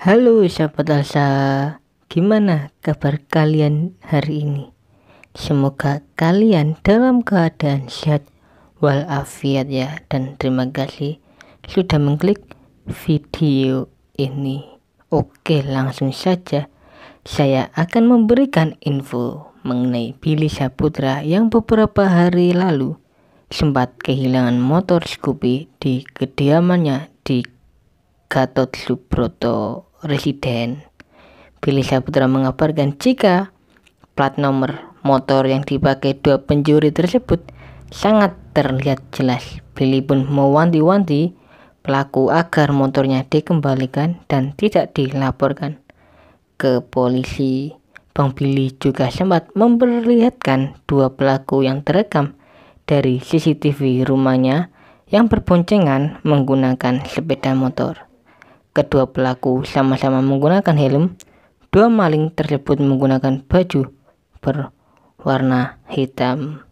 Halo sahabat asa, gimana kabar kalian hari ini? Semoga kalian dalam keadaan sehat walafiat ya dan terima kasih sudah mengklik video ini. Oke langsung saja saya akan memberikan info mengenai Billy Saputra yang beberapa hari lalu sempat kehilangan motor Scoopy di kediamannya di Gatot Subroto residen. Billy Saputra mengabarkan jika plat nomor motor yang dipakai dua penjuri tersebut sangat terlihat jelas. Billy pun mewanti-wanti pelaku agar motornya dikembalikan dan tidak dilaporkan ke polisi. Bang Billy juga sempat memperlihatkan dua pelaku yang terekam dari CCTV rumahnya yang berboncengan menggunakan sepeda motor. Kedua pelaku sama-sama menggunakan helm. Dua maling tersebut menggunakan baju berwarna hitam.